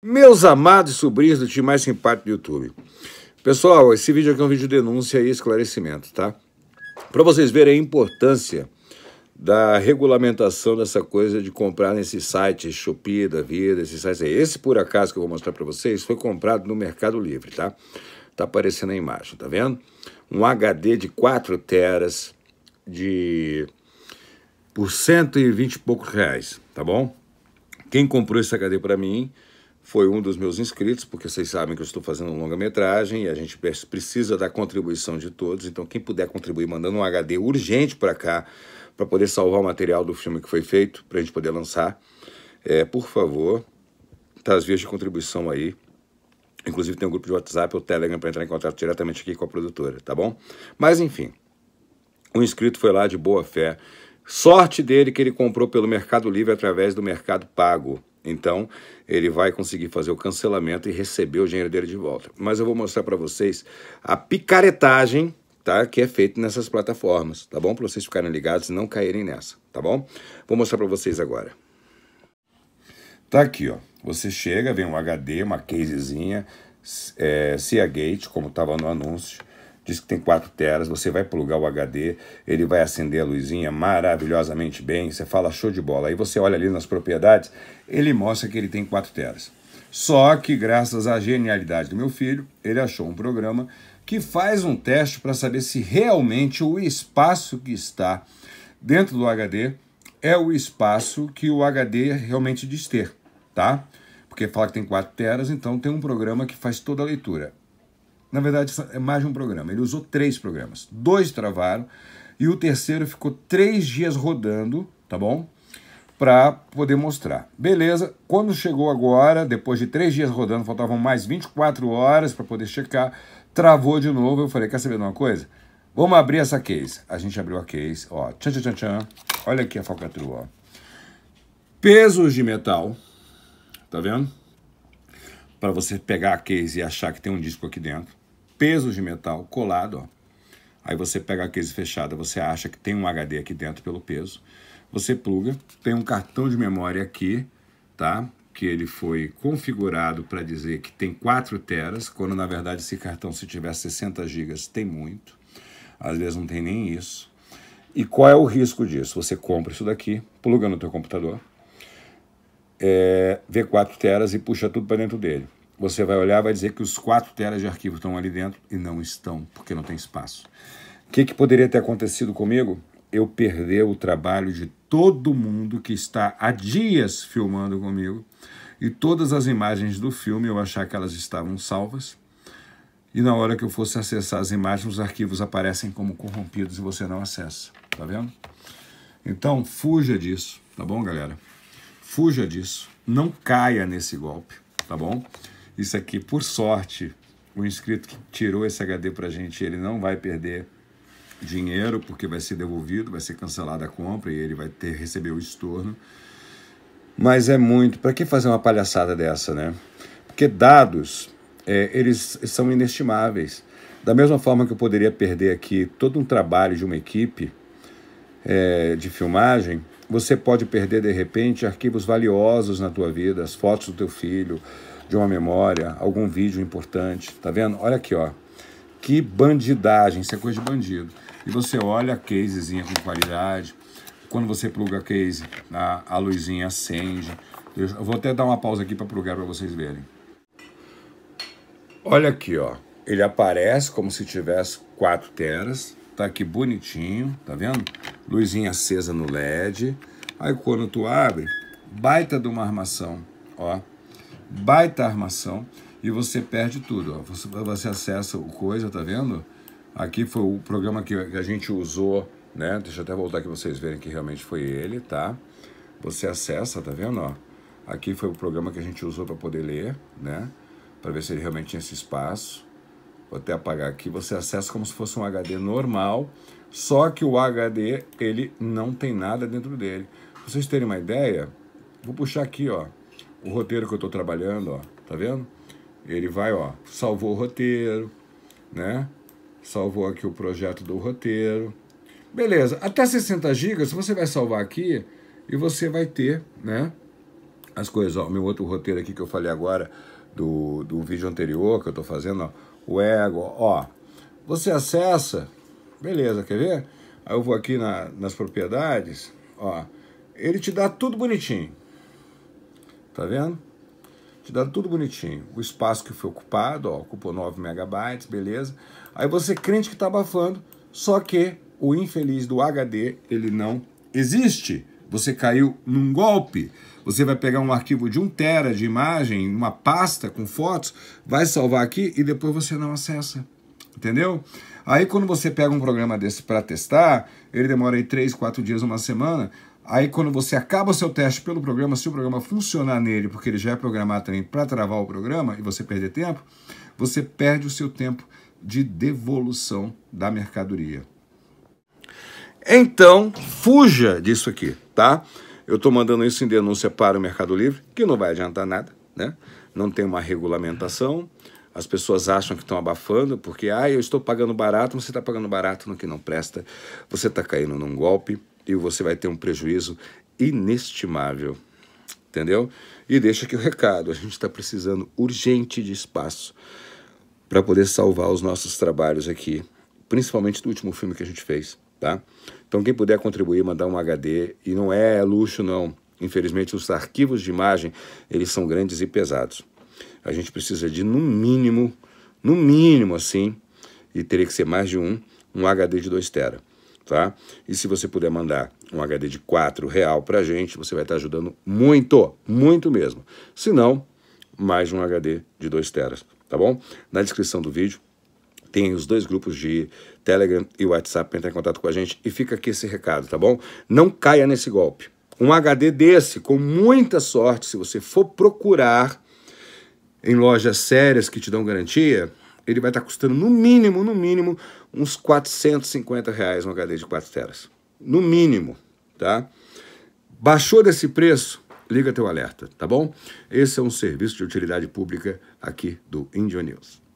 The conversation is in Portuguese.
Meus amados sobrinhos do time mais simpático do YouTube. Pessoal, esse vídeo aqui é um vídeo de denúncia e esclarecimento, tá? Para vocês verem a importância da regulamentação dessa coisa de comprar nesses sites Shopee da vida, esses sites aí. Esse, por acaso, que eu vou mostrar para vocês, foi comprado no Mercado Livre, tá? Tá aparecendo a imagem, tá vendo? Um HD de 4 teras de... por 120 e poucos reais, tá bom? Quem comprou esse HD para mim foi um dos meus inscritos, porque vocês sabem que eu estou fazendo uma longa-metragem e a gente precisa da contribuição de todos. Então, quem puder contribuir mandando um HD urgente para cá, para poder salvar o material do filme que foi feito, para a gente poder lançar, é, por favor, tá as vias de contribuição aí. Inclusive tem um grupo de WhatsApp ou Telegram para entrar em contato diretamente aqui com a produtora, tá bom? Mas enfim, o inscrito foi lá de boa fé. Sorte dele que ele comprou pelo Mercado Livre através do Mercado Pago. Então, ele vai conseguir fazer o cancelamento e receber o dinheiro dele de volta. Mas eu vou mostrar para vocês a picaretagem tá, que é feita nessas plataformas, tá bom? Para vocês ficarem ligados e não caírem nessa, tá bom? Vou mostrar para vocês agora. Tá aqui, ó. Você chega, vem um HD, uma casezinha, é, Seagate, como estava no anúncio diz que tem 4 teras, você vai plugar o HD, ele vai acender a luzinha maravilhosamente bem, você fala show de bola. Aí você olha ali nas propriedades, ele mostra que ele tem 4 teras. Só que graças à genialidade do meu filho, ele achou um programa que faz um teste para saber se realmente o espaço que está dentro do HD é o espaço que o HD realmente diz ter, tá? Porque fala que tem 4 teras, então tem um programa que faz toda a leitura. Na verdade, é mais de um programa. Ele usou três programas. Dois travaram e o terceiro ficou três dias rodando, tá bom? Para poder mostrar. Beleza, quando chegou agora, depois de três dias rodando, faltavam mais 24 horas para poder checar, travou de novo. Eu falei: quer saber de uma coisa? Vamos abrir essa case. A gente abriu a case, ó. Tchan, tchan, tchan, tchan. Olha aqui a falcatrua, ó. Pesos de metal. Tá vendo? Para você pegar a case e achar que tem um disco aqui dentro pesos de metal colado. Ó. Aí você pega a case fechada, você acha que tem um HD aqui dentro pelo peso. Você pluga, tem um cartão de memória aqui, tá? Que ele foi configurado para dizer que tem 4 teras, quando na verdade esse cartão se tiver 60 gigas tem muito. Às vezes não tem nem isso. E qual é o risco disso? Você compra isso daqui, pluga no teu computador, é, vê 4 teras e puxa tudo para dentro dele. Você vai olhar vai dizer que os 4 teras de arquivo estão ali dentro e não estão, porque não tem espaço. O que, que poderia ter acontecido comigo? Eu perder o trabalho de todo mundo que está há dias filmando comigo e todas as imagens do filme eu achar que elas estavam salvas e na hora que eu fosse acessar as imagens, os arquivos aparecem como corrompidos e você não acessa, tá vendo? Então, fuja disso, tá bom, galera? Fuja disso, não caia nesse golpe, tá bom? Isso aqui, por sorte, o inscrito que tirou esse HD para a gente, ele não vai perder dinheiro, porque vai ser devolvido, vai ser cancelada a compra e ele vai ter receber o estorno. Mas é muito. Para que fazer uma palhaçada dessa, né? Porque dados, é, eles são inestimáveis. Da mesma forma que eu poderia perder aqui todo um trabalho de uma equipe é, de filmagem, você pode perder de repente arquivos valiosos na tua vida, as fotos do teu filho, de uma memória, algum vídeo importante, tá vendo? Olha aqui, ó. Que bandidagem, isso é coisa de bandido. E você olha a casezinha com qualidade. Quando você pluga a case, a, a luzinha acende. Eu vou até dar uma pausa aqui para plugar para vocês verem. Olha aqui, ó. Ele aparece como se tivesse 4 teras. Tá aqui bonitinho, tá vendo? Luzinha acesa no LED. Aí quando tu abre, baita de uma armação, ó baita armação e você perde tudo. Ó. Você, você acessa o coisa, tá vendo? Aqui foi o programa que a gente usou, né? Deixa eu até voltar aqui pra vocês verem que realmente foi ele, tá? Você acessa, tá vendo, ó? Aqui foi o programa que a gente usou para poder ler, né? Para ver se ele realmente tinha esse espaço. Vou até apagar aqui. Você acessa como se fosse um HD normal, só que o HD ele não tem nada dentro dele. Pra vocês terem uma ideia, vou puxar aqui, ó o roteiro que eu estou trabalhando, ó, tá vendo? Ele vai, ó, salvou o roteiro, né? Salvou aqui o projeto do roteiro. Beleza, até 60 GB você vai salvar aqui e você vai ter, né? As coisas, ó, meu outro roteiro aqui que eu falei agora do, do vídeo anterior que eu estou fazendo, ó, o ego, ó. Você acessa, beleza, quer ver? Aí eu vou aqui na, nas propriedades, ó. Ele te dá tudo bonitinho, Tá vendo? Te dando tudo bonitinho. O espaço que foi ocupado, ó, ocupou 9 megabytes, beleza. Aí você crente que tá abafando, só que o infeliz do HD, ele não existe. Você caiu num golpe. Você vai pegar um arquivo de 1 tera de imagem, uma pasta com fotos, vai salvar aqui e depois você não acessa. Entendeu? Aí quando você pega um programa desse para testar, ele demora aí 3, 4 dias, uma semana, Aí quando você acaba o seu teste pelo programa, se o programa funcionar nele, porque ele já é programado também para travar o programa e você perder tempo, você perde o seu tempo de devolução da mercadoria. Então, fuja disso aqui, tá? Eu estou mandando isso em denúncia para o Mercado Livre, que não vai adiantar nada, né? Não tem uma regulamentação. As pessoas acham que estão abafando, porque, ah, eu estou pagando barato, mas você está pagando barato no que não presta. Você está caindo num golpe e você vai ter um prejuízo inestimável. Entendeu? E deixa aqui o recado: a gente está precisando urgente de espaço para poder salvar os nossos trabalhos aqui, principalmente do último filme que a gente fez, tá? Então, quem puder contribuir, mandar um HD, e não é luxo, não. Infelizmente, os arquivos de imagem, eles são grandes e pesados. A gente precisa de, no mínimo, no mínimo assim, e teria que ser mais de um, um HD de 2 tera tá? E se você puder mandar um HD de 4 real pra gente, você vai estar tá ajudando muito, muito mesmo. Se não, mais um HD de 2 teras, tá bom? Na descrição do vídeo tem os dois grupos de Telegram e WhatsApp para entrar em contato com a gente e fica aqui esse recado, tá bom? Não caia nesse golpe. Um HD desse, com muita sorte, se você for procurar em lojas sérias que te dão garantia, ele vai estar tá custando no mínimo, no mínimo, uns 450 reais um HD de 4 teras. No mínimo, tá? Baixou desse preço, liga teu alerta, tá bom? Esse é um serviço de utilidade pública aqui do Indio News.